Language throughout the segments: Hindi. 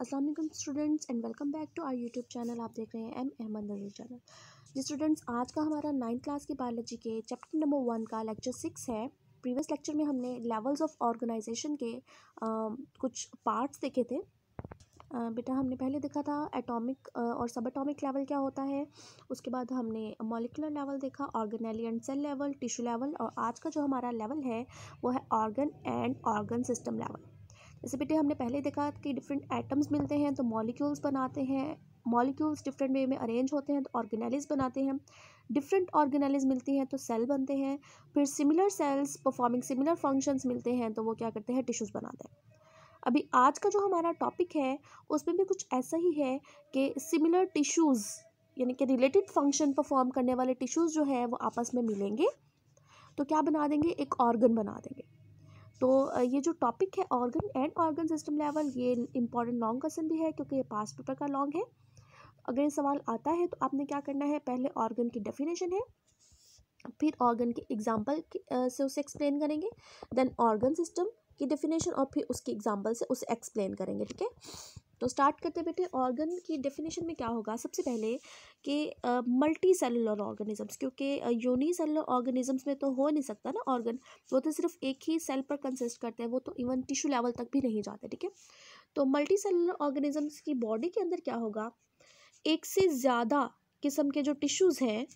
Aslam students and welcome back to our YouTube channel आप देख रहे हैं एम अहमद नजर चैनल जी स्टूडेंट्स आज का हमारा नाइन्थ क्लास की बायोलॉजी के चैप्टर नंबर वन का लेक्चर सिक्स है प्रीवियस लेक्चर में हमने लेवल्स ऑफ ऑर्गेनाइजेशन के आ, कुछ पार्ट्स देखे थे बेटा हमने पहले देखा था एटॉमिक और सब एटॉमिक लेवल क्या होता है उसके बाद हमने मॉलिकुलर लेवल देखा organelle and cell level tissue level और आज का जो हमारा लेवल है वो है organ and organ system level जैसे बेटे हमने पहले देखा कि डिफरेंट एटम्स मिलते हैं तो मॉलिक्यूल्स बनाते हैं मॉलिक्यूल्स डिफरेंट वे में अरेंज होते हैं तो ऑर्गेनाइलिस बनाते हैं डिफरेंट ऑर्गेनाइलिस मिलती हैं तो सेल बनते हैं फिर similar cells performing similar functions मिलते हैं तो वो क्या करते हैं टिश्यूज़ बनाते हैं अभी आज का जो हमारा टॉपिक है उसमें भी कुछ ऐसा ही है कि सिमिलर टिश्यूज़ यानी कि रिलेटेड फंक्शन परफॉर्म करने वाले टिश्यूज़ जो है वो आपस में मिलेंगे तो क्या बना देंगे एक ऑर्गन बना देंगे तो ये जो टॉपिक है organ and organ system level ये इंपॉर्टेंट लॉन्ग क्वेश्चन भी है क्योंकि ये पास पेपर का लॉन्ग है अगर ये सवाल आता है तो आपने क्या करना है पहले ऑर्गन की डेफिनेशन है फिर ऑर्गन के एग्जाम्पल से उसे एक्सप्लेन करेंगे देन ऑर्गन सिस्टम की डेफिनेशन और फिर उसके एग्जाम्पल से उसे एक्सप्लेन करेंगे ठीक है तो स्टार्ट करते बेटे ऑर्गन की डेफिनेशन में क्या होगा सबसे पहले कि मल्टी सेलुलर ऑर्गेनिजम्स क्योंकि यूनी सेलुलर ऑर्गेनिजम्स में तो हो नहीं सकता ना ऑर्गन वो तो सिर्फ एक ही सेल पर कंसिस्ट करते हैं वो तो इवन टिश्यू लेवल तक भी नहीं जाते ठीक है तो मल्टी सेलुलर ऑर्गेनिजम्स की बॉडी के अंदर क्या होगा एक से ज़्यादा किस्म के जो टिश्यूज़ हैं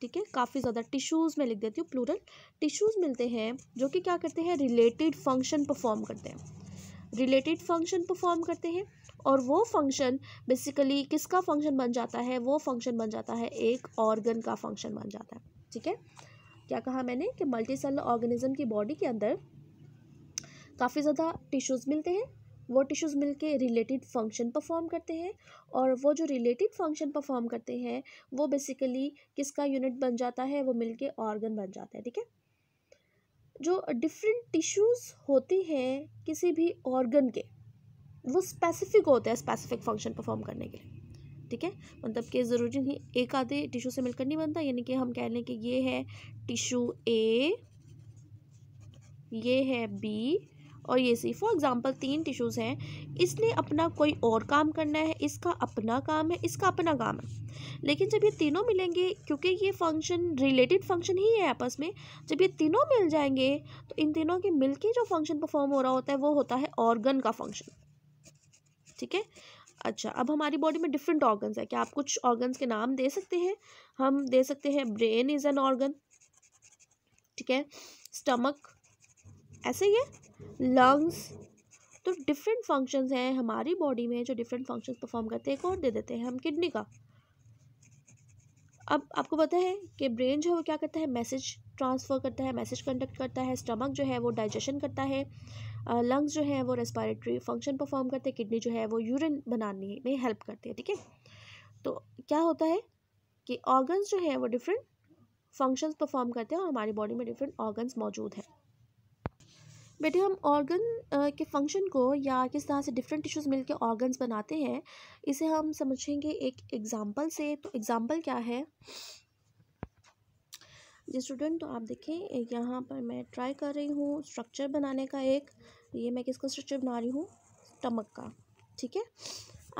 ठीक है काफ़ी ज़्यादा टिश्यूज़ में लिख देती हूँ प्लूरल टिश्यूज़ मिलते हैं जो कि क्या करते हैं रिलेटेड फंक्शन परफॉर्म करते हैं रिलेटेड फंक्शन परफॉर्म करते हैं और वो फंक्शन बेसिकली किसका फंक्शन बन जाता है वो फंक्शन बन जाता है एक ऑर्गन का फंक्शन बन जाता है ठीक है क्या कहा मैंने कि मल्टी सेल ऑर्गेनिज्म की बॉडी के अंदर काफ़ी ज़्यादा टिश्यूज़ मिलते हैं वो टिश्यूज़ मिलके रिलेटेड फंक्शन परफॉर्म करते हैं और वो जो रिलेटेड फंक्शन परफॉर्म करते हैं वो बेसिकली किसका यूनिट बन जाता है वो मिलके ऑर्गन बन जाता है ठीक है जो डिफरेंट टिश्यूज़ होती हैं किसी भी ऑर्गन के वो स्पेसिफिक होता है स्पेसिफिक फंक्शन परफॉर्म करने के लिए ठीक है मतलब कि ज़रूरी नहीं एक आधे टिश्यू से मिलकर नहीं बनता यानी कि हम कह लें कि ये है टिश्यू ए ये है बी और ये सी फॉर एग्ज़ाम्पल तीन टिश्यूज़ हैं इसने अपना कोई और काम करना है इसका अपना काम है इसका अपना काम है लेकिन जब ये तीनों मिलेंगे क्योंकि ये फंक्शन रिलेटेड फंक्शन ही है आपस में जब ये तीनों मिल जाएंगे तो इन तीनों के मिलके जो फंक्शन परफॉर्म हो रहा होता है वो होता है ऑर्गन का फंक्शन ठीक है अच्छा अब हमारी बॉडी में डिफरेंट ऑर्गन्स है क्या आप कुछ ऑर्गन्स के नाम दे सकते हैं हम दे सकते हैं ब्रेन इज़ एन ऑर्गन ठीक है स्टमक ऐसे ही है लंग्स तो डिफरेंट फंक्शंस हैं हमारी बॉडी में जो डिफरेंट फंक्शंस परफॉर्म करते हैं एक और दे देते हैं हम किडनी का अब आपको पता है कि ब्रेन जो है वो क्या करता है मैसेज ट्रांसफ़र करता है मैसेज कंडक्ट करता है स्टमक जो है वो डाइजेशन करता है लंग्स जो है वो रेस्पायरेटरी फंक्शन परफॉर्म करते हैं किडनी जो है वो यूरिन बनाने में हेल्प करते हैं ठीक है तो क्या होता है कि ऑर्गन्स जो है वो डिफरेंट फंक्शंस परफॉर्म करते हैं और हमारी बॉडी में डिफरेंट ऑर्गन्स मौजूद हैं बेटे हम ऑर्गन के फंक्शन को या किस तरह से डिफरेंट टिश्यूज़ मिलकर ऑर्गन्स बनाते हैं इसे हम समझेंगे एक एग्ज़ाम्पल से तो एग्ज़ाम्पल क्या है जी स्टूडेंट तो आप देखें यहाँ पर मैं ट्राई कर रही हूँ स्ट्रक्चर बनाने का एक ये मैं किसका स्ट्रक्चर बना रही हूँ स्टमक का ठीक है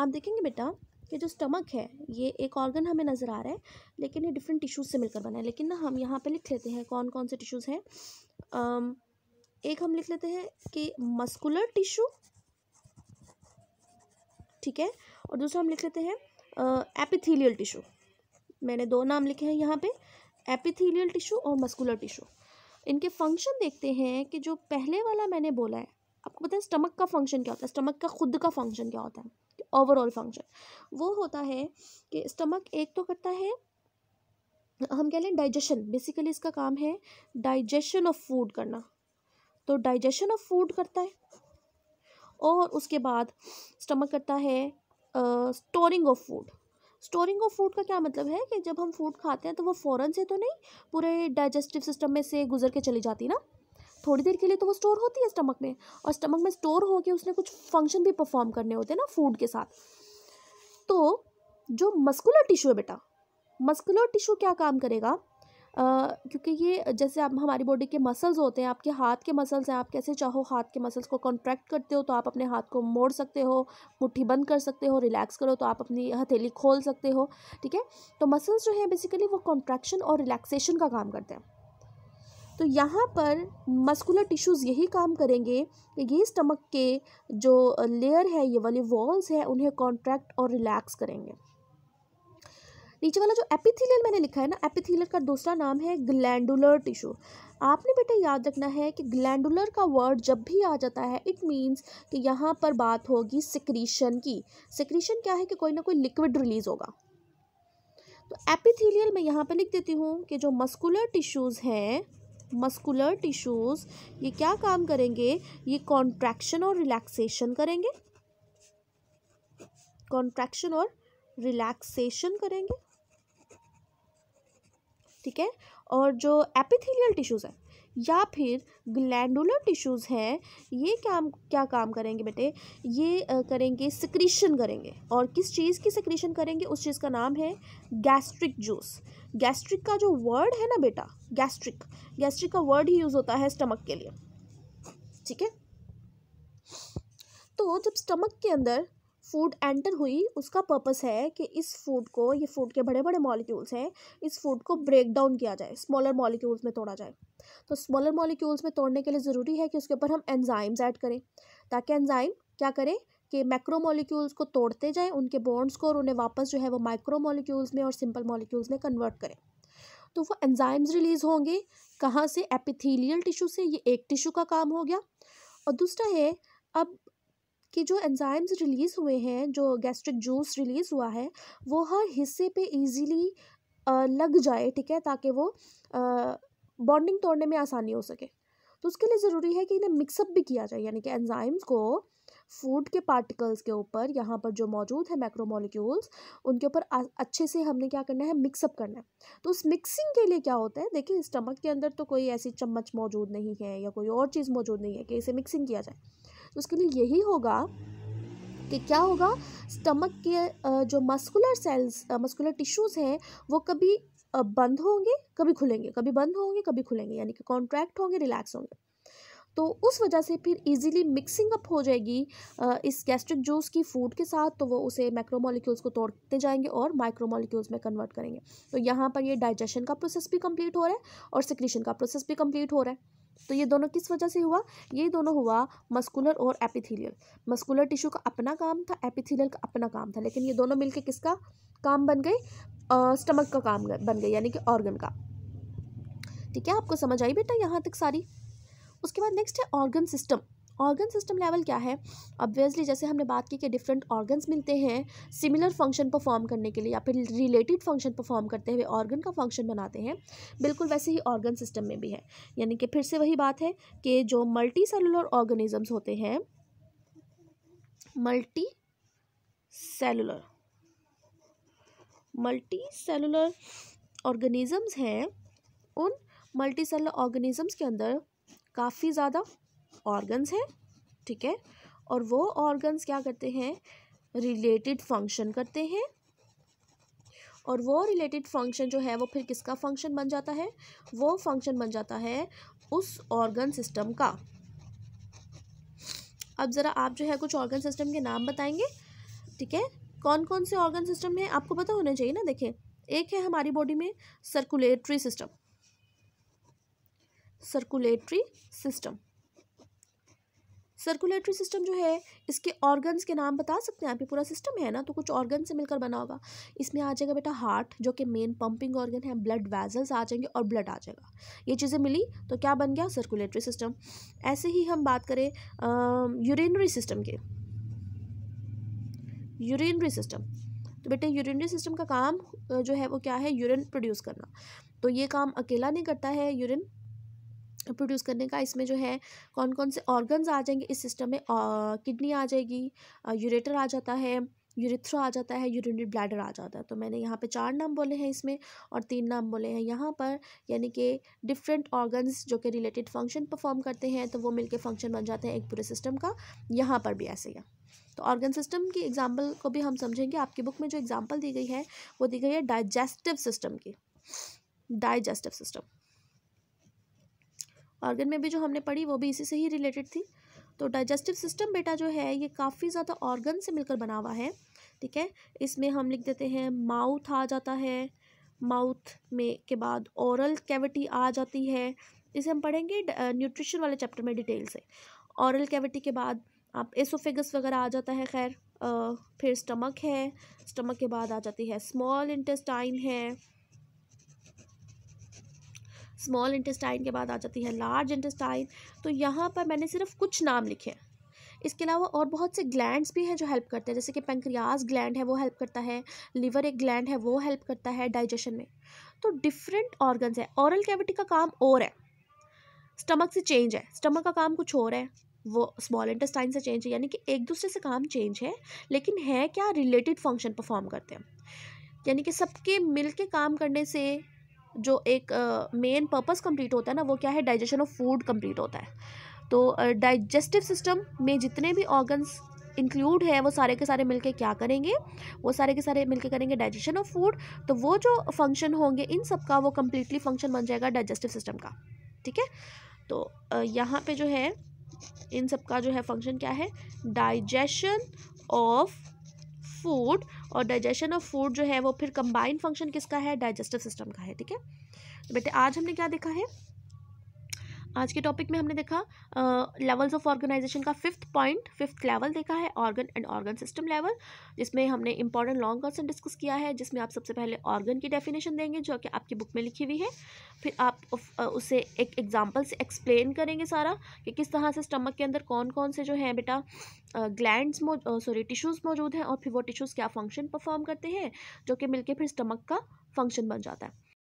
आप देखेंगे बेटा कि जो स्टमक है ये एक ऑर्गन हमें नज़र आ रहा है लेकिन ये डिफरेंट टिश्यूज़ से मिलकर बना है लेकिन ना हम यहाँ पे लिख लेते हैं कौन कौन से टिश्यूज़ हैं एक हम लिख लेते हैं कि मस्कुलर टिश्यू ठीक है और दूसरा हम लिख लेते हैं एपिथीलियल टिश्यू मैंने दो नाम लिखे हैं यहाँ पे एपिथेलियल टिश्यू और मस्कुलर टिश्यू इनके फंक्शन देखते हैं कि जो पहले वाला मैंने बोला है आपको पता है स्टमक का फंक्शन क्या होता है स्टमक का खुद का फंक्शन क्या होता है ओवरऑल फंक्शन वो होता है कि स्टमक एक तो करता है हम कह लें डाइजेशन बेसिकली इसका काम है डाइजेशन ऑफ फूड करना तो डाइजेशन ऑफ फूड करता है और उसके बाद स्टमक करता है storing of food storing of food का क्या मतलब है कि जब हम फूड खाते हैं तो वो फ़ौरन से तो नहीं पूरे डाइजेस्टिव सिस्टम में से गुजर के चली जाती ना थोड़ी देर के लिए तो वो स्टोर होती है स्टमक में और स्टमक में स्टोर होकर उसने कुछ फंक्शन भी परफॉर्म करने होते हैं ना फूड के साथ तो जो मस्कुलर टिश्यू है बेटा मस्कुलर टिश्यू क्या काम करेगा क्योंकि ये जैसे आप हमारी बॉडी के मसल्स होते हैं आपके हाथ के मसल्स हैं आप कैसे चाहो हाथ के मसल्स को कॉन्ट्रैक्ट करते हो तो आप अपने हाथ को मोड़ सकते हो मुट्ठी बंद कर सकते हो रिलैक्स करो तो आप अपनी हथेली खोल सकते हो ठीक है तो मसल्स जो है बेसिकली वो कॉन्ट्रैक्शन और रिलैक्सेशन का काम करते हैं तो यहाँ पर मस्कुलर टिश्यूज़ यही काम करेंगे कि ये स्टमक के जो लेयर है ये वाली वॉल्स है उन्हें कॉन्ट्रैक्ट और रिलैक्स करेंगे नीचे वाला जो एपिथीलियल मैंने लिखा है ना एपिथीलियल का दूसरा नाम है ग्लैंडुलर टिश्यू आपने बेटा याद रखना है कि ग्लैंडुलर का वर्ड जब भी आ जाता है इट मीन्स कि यहाँ पर बात होगी सिक्रीशन की सिक्रीशन क्या है कि कोई ना कोई लिक्विड रिलीज होगा तो एपिथीलियल मैं यहाँ पर लिख देती हूँ कि जो मस्कुलर टिश्यूज़ हैं मस्कुलर टिश्यूज़ ये क्या काम करेंगे ये कॉन्ट्रैक्शन और रिलैक्सेशन करेंगे कॉन्ट्रैक्शन और रिलैक्सेशन करेंगे ठीक है और जो एपिथेलियल टिश्यूज़ हैं या फिर ग्लैंडुलर टिश्यूज़ हैं ये क्या क्या काम करेंगे बेटे ये करेंगे सिक्रीशन करेंगे और किस चीज़ की सिक्रीशन करेंगे उस चीज़ का नाम है गैस्ट्रिक जूस गैस्ट्रिक का जो वर्ड है ना बेटा गैस्ट्रिक गैस्ट्रिक का वर्ड ही यूज़ होता है स्टमक के लिए ठीक है तो जब स्टमक के अंदर फूड एंटर हुई उसका पर्पस है कि इस फूड को ये फूड के बड़े बड़े मॉलिक्यूल्स हैं इस फूड को ब्रेक डाउन किया जाए स्मॉलर मॉलिक्यूल्स में तोड़ा जाए तो स्मॉलर मॉलिक्यूल्स में तोड़ने के लिए ज़रूरी है कि उसके ऊपर हम एनजाइम्स ऐड करें ताकि एंजाइम क्या करें कि मैक्रो मॉलिक्यूल्स को तोड़ते जाएँ उनके बॉन्ड्स को और उन्हें वापस जो है वो माइक्रो मॉलिक्यूल्स में और सिंपल मॉलिक्यूल्स में कन्वर्ट करें तो वो एंजाइम्स रिलीज़ होंगे कहाँ से एपिथीलियल टिशू से ये एक टिशू का काम हो गया और दूसरा है अब कि जो एंजाइम्स रिलीज़ हुए हैं जो गैस्ट्रिक जूस रिलीज़ हुआ है वो हर हिस्से पे इजीली लग जाए ठीक है ताकि वो बॉन्डिंग तोड़ने में आसानी हो सके तो उसके लिए ज़रूरी है कि इन्हें मिक्सअप भी किया जाए यानी कि एंजाइम्स को फूड के पार्टिकल्स के ऊपर यहाँ पर जो मौजूद है मैक्रोमोलिक्यूल्स उनके ऊपर अच्छे से हमने क्या करना है मिक्सअप करना है तो उस मिक्सिंग के लिए क्या होता है देखिए स्टमक के अंदर तो कोई ऐसी चम्मच मौजूद नहीं है या कोई और चीज़ मौजूद नहीं है कि इसे मिक्सिंग किया जाए तो उसके लिए यही होगा कि क्या होगा स्टमक के जो मस्कुलर सेल्स मस्कुलर टिश्यूज़ हैं वो कभी बंद होंगे कभी खुलेंगे कभी बंद होंगे कभी खुलेंगे यानी कि कॉन्ट्रैक्ट होंगे रिलैक्स होंगे तो उस वजह से फिर इजीली मिक्सिंग अप हो जाएगी इस गैस्ट्रिक जूस की फूड के साथ तो वो उसे मैक्रोमोलिक्यूल्स को तोड़ते जाएंगे और माइक्रोमोलिक्यूल्स में कन्वर्ट करेंगे तो यहाँ पर ये डाइजेशन का प्रोसेस भी कंप्लीट हो रहा है और सिक्रीशन का प्रोसेस भी कंप्लीट हो रहा है तो ये दोनों किस वजह से हुआ ये दोनों हुआ मस्कुलर और एपिथेलियल मस्कुलर टिश्यू का अपना काम था एपिथेलियल का अपना काम था लेकिन ये दोनों मिलके किसका काम बन गई स्टमक का काम बन गई यानी कि ऑर्गन का ठीक है आपको समझ आई बेटा यहाँ तक सारी उसके बाद नेक्स्ट है organ system organ system level क्या है ऑब्वियसली जैसे हमने बात की कि डिफरेंट ऑर्गन्स मिलते हैं सिमिलर फंक्शन परफॉर्म करने के लिए या फिर रिलेटेड फंक्शन परफॉर्म करते हुए ऑर्गन का फंक्शन बनाते हैं बिल्कुल वैसे ही ऑर्गन सिस्टम में भी है यानी कि फिर से वही बात है कि जो मल्टी सेलुलर ऑर्गेनिजम्स होते हैं multicellular multicellular organisms हैं उन मल्टी सेलुलर ऑर्गेनिजम्स के अंदर काफ़ी ज़्यादा ऑर्गन्स हैं ठीक है और वो ऑर्गन्स क्या करते हैं रिलेटेड फंक्शन करते हैं और वो रिलेटेड फंक्शन जो है वो फिर किसका फंक्शन बन जाता है वो फंक्शन बन जाता है उस ऑर्गन सिस्टम का अब ज़रा आप जो है कुछ ऑर्गन सिस्टम के नाम बताएंगे ठीक है कौन कौन से ऑर्गन सिस्टम हैं आपको पता होना चाहिए ना देखें एक है हमारी बॉडी में circulatory system circulatory system circulatory system जो है इसके ऑर्गन्स के नाम बता सकते हैं आप ये पूरा सिस्टम है ना तो कुछ ऑर्गन से मिलकर बना होगा इसमें आ जाएगा बेटा हार्ट जो कि मेन पंपिंग ऑर्गन है ब्लड वेजल्स आ जाएंगे और ब्लड आ जाएगा ये चीज़ें मिली तो क्या बन गया सर्कुलेटरी सिस्टम ऐसे ही हम बात करें यूरिनरी सिस्टम के यूरिनरी सिस्टम तो बेटे यूरिनरी सिस्टम का काम जो है वो क्या है यूरिन प्रोड्यूस करना तो ये काम अकेला नहीं करता है यूरिन प्रोड्यूस करने का इसमें जो है कौन कौन से ऑर्गन्स आ जाएंगे इस सिस्टम में किडनी आ जाएगी यूरेटर आ जाता है यूरिथ्रा आ जाता है यूरिनरी ब्लैडर आ जाता है तो मैंने यहाँ पे चार नाम बोले हैं इसमें और तीन नाम बोले हैं यहाँ पर यानी कि डिफरेंट ऑर्गन्स जो कि रिलेटेड फंक्शन परफॉर्म करते हैं तो वो मिलके फंक्शन बन जाते हैं एक पूरे सिस्टम का यहाँ पर भी ऐसे ही तो ऑर्गन सिस्टम की एग्जाम्पल को भी हम समझेंगे आपकी बुक में जो एग्जाम्पल दी गई है वो दी गई है डाइजेस्टिव सिस्टम की डाइजेस्टिव सिस्टम ऑर्गन में भी जो हमने पढ़ी वो भी इसी से ही रिलेटेड थी तो डाइजेस्टिव सिस्टम बेटा जो है ये काफ़ी ज़्यादा ऑर्गन से मिलकर बना हुआ है ठीक है इसमें हम लिख देते हैं माउथ आ जाता है माउथ में के बाद औरल कैविटी आ जाती है इसे हम पढ़ेंगे न्यूट्रिशन वाले चैप्टर में डिटेल से औरल कैविटी के बाद आप एसोफेगस वगैरह आ जाता है खैर फिर स्टमक है स्टमक के बाद आ जाती है स्मॉल इंटेस्टाइन है स्मॉल इंटेस्टाइन के बाद आ जाती है लार्ज इंटेस्टाइन तो यहाँ पर मैंने सिर्फ कुछ नाम लिखे हैं इसके अलावा और बहुत से ग्लैंड्स भी हैं जो हेल्प करते हैं जैसे कि पेंक्रियाज ग्लैंड है वो हेल्प करता है लीवर एक ग्लैंड है वो हेल्प करता है डाइजेशन में तो डिफरेंट ऑर्गन्स है औरल कैविटी का काम और है स्टमक से चेंज है स्टमक का काम कुछ और है वो स्मॉल इंटेस्टाइन से चेंज है यानी कि एक दूसरे से काम चेंज है लेकिन है क्या रिलेटेड फंक्शन परफॉर्म करते हैं यानी कि सबके मिल के काम करने से जो एक मेन पर्पस कंप्लीट होता है ना वो क्या है डाइजेशन ऑफ फूड कंप्लीट होता है तो डाइजेस्टिव सिस्टम में जितने भी ऑर्गन्स इंक्लूड है वो सारे के सारे मिलके क्या करेंगे वो सारे के सारे मिलके करेंगे डाइजेशन ऑफ फूड तो वो जो फंक्शन होंगे इन सब का वो कम्प्लीटली फंक्शन बन जाएगा डाइजेस्टिव सिस्टम का ठीक है तो यहाँ पे जो है इन सब का जो है फंक्शन क्या है डाइजेशन ऑफ फूड और डाइजेशन ऑफ फूड जो है वो फिर कंबाइंड फंक्शन किसका है डाइजेस्टिव सिस्टम का है ठीक है तो बेटे आज हमने क्या देखा है आज के टॉपिक में हमने देखा लेवल्स ऑफ ऑर्गेनाइजेशन का फिफ्थ पॉइंट फिफ्थ लेवल देखा है organ and organ system level जिसमें हमने इंपॉर्टेंट लॉन्ग क्वेश्चन डिस्कस किया है जिसमें आप सबसे पहले ऑर्गन की डेफिनेशन देंगे जो कि आपकी बुक में लिखी हुई है फिर आप उसे एक एग्जाम्पल से एक्सप्लेन करेंगे सारा कि किस तरह से स्टमक के अंदर कौन कौन से जो हैं बेटा ग्लैंड सॉरी टिश्यूज़ मौजूद हैं और फिर वो टिश्यूज़ क्या फंक्शन परफॉर्म करते हैं जो कि मिलकर फिर स्टमक का फंक्शन बन जाता है